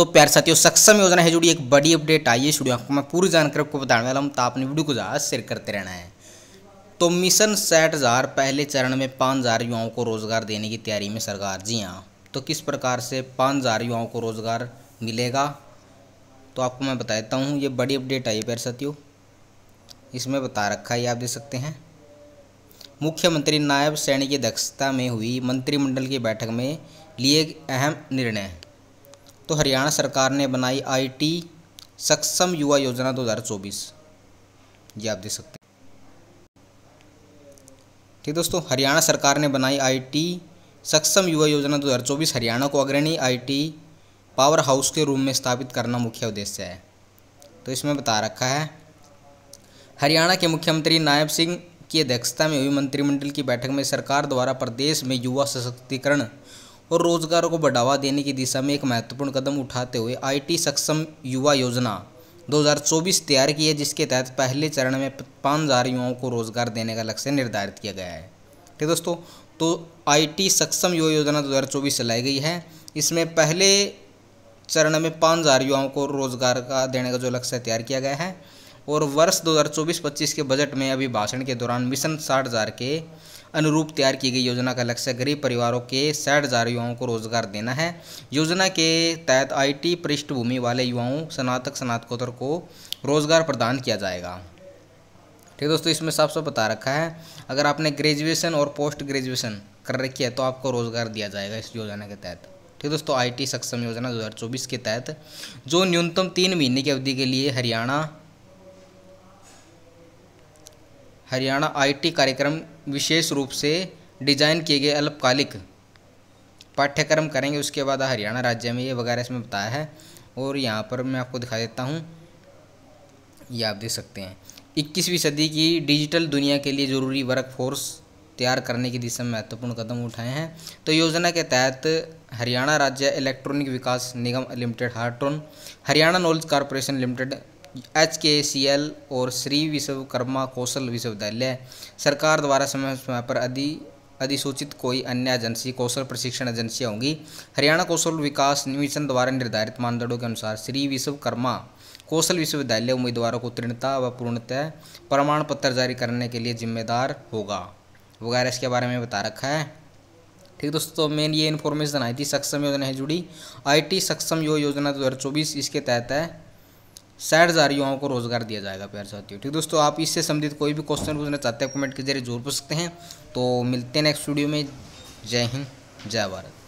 तो प्यार साथियों सक्षम योजना है जुड़ी एक बड़ी अपडेट आई है इस आपको मैं पूरी जानकारी आपको बताने वाला हूँ तो आपने वीडियो को ज़्यादा शेयर करते रहना है तो मिशन साठ हज़ार पहले चरण में पाँच हज़ार युवाओं को रोज़गार देने की तैयारी में सरकार जी हाँ तो किस प्रकार से पाँच हज़ार युवाओं को रोज़गार मिलेगा तो आपको मैं बता देता हूँ ये बड़ी अपडेट आई है प्यार साथियों इसमें बता रखा है आप देख सकते हैं मुख्यमंत्री नायब सैनी की अध्यक्षता में हुई मंत्रिमंडल की बैठक में लिए अहम निर्णय तो हरियाणा सरकार ने बनाई आईटी सक्षम युवा योजना 2024 ये आप देख सकते हैं ठीक दोस्तों हरियाणा सरकार ने बनाई आईटी सक्षम युवा योजना 2024 हरियाणा को अग्रणी आईटी पावर हाउस के रूम में स्थापित करना मुख्य उद्देश्य है तो इसमें बता रखा है हरियाणा के मुख्यमंत्री नायब सिंह की अध्यक्षता में हुई मंत्रिमंडल की बैठक में सरकार द्वारा प्रदेश में युवा सशक्तिकरण और रोजगार को बढ़ावा देने की दिशा में एक महत्वपूर्ण कदम उठाते हुए आईटी सक्षम युवा योजना 2024 तैयार की है जिसके तहत पहले चरण में पाँच हज़ार युवाओं को रोजगार देने का लक्ष्य निर्धारित किया गया है ठीक है दोस्तों तो आईटी सक्षम युवा योजना 2024 चलाई गई है इसमें पहले चरण में पाँच हज़ार युवाओं को रोजगार का देने का जो लक्ष्य तैयार किया गया है और वर्ष 2024-25 के बजट में अभी भाषण के दौरान मिशन साठ हज़ार के अनुरूप तैयार की गई योजना का लक्ष्य गरीब परिवारों के साठ हज़ार युवाओं को रोजगार देना है योजना के तहत आईटी पृष्ठभूमि वाले युवाओं स्नातक स्नातकोत्तर को रोजगार प्रदान किया जाएगा ठीक दोस्तों इसमें साफ साफ बता रखा है अगर आपने ग्रेजुएशन और पोस्ट ग्रेजुएशन कर रखी है तो आपको रोज़गार दिया जाएगा इस योजना के तहत ठीक दोस्तों आई सक्षम योजना दो के तहत जो न्यूनतम तीन महीने की अवधि के लिए हरियाणा हरियाणा आईटी कार्यक्रम विशेष रूप से डिजाइन किए गए अल्पकालिक पाठ्यक्रम करेंगे उसके बाद हरियाणा राज्य में ये वगैरह इसमें बताया है और यहाँ पर मैं आपको दिखा देता हूँ ये आप देख सकते हैं इक्कीसवीं सदी की डिजिटल दुनिया के लिए ज़रूरी वर्क फोर्स तैयार करने की दिशा में महत्वपूर्ण कदम उठाए हैं तो योजना के तहत हरियाणा राज्य इलेक्ट्रॉनिक विकास निगम limited Hartron Haryana knowledge corporation limited H K C L और श्री विश्वकर्मा कौशल विश्वविद्यालय सरकार द्वारा समय समय पर अधि अधिसूचित कोई अन्य एजेंसी कौशल प्रशिक्षण एजेंसियाँ होंगी हरियाणा कौशल विकास मिशन द्वारा निर्धारित मानदंडों के अनुसार श्री विश्वकर्मा कौशल विश्वविद्यालय उम्मीदवारों को उत्तीर्णता व पूर्णतः प्रमाण पत्र जारी करने के लिए जिम्मेदार होगा वगैरह इसके बारे में बता रखा है ठीक दोस्तों मेन ये इन्फॉर्मेशन आई थी सक्षम योजना है जुड़ी आईटी सक्षम यो योजना दो हज़ार चौबीस इसके तहत है साठ हज़ार युवाओं को रोजगार दिया जाएगा प्यार साथियों ठीक दोस्तों आप इससे संबंधित कोई भी क्वेश्चन पूछना चाहते हैं कमेंट के जरिए जरूर पूछ सकते हैं तो मिलते हैं नेक्स्ट वीडियो में जय हिंद जय भारत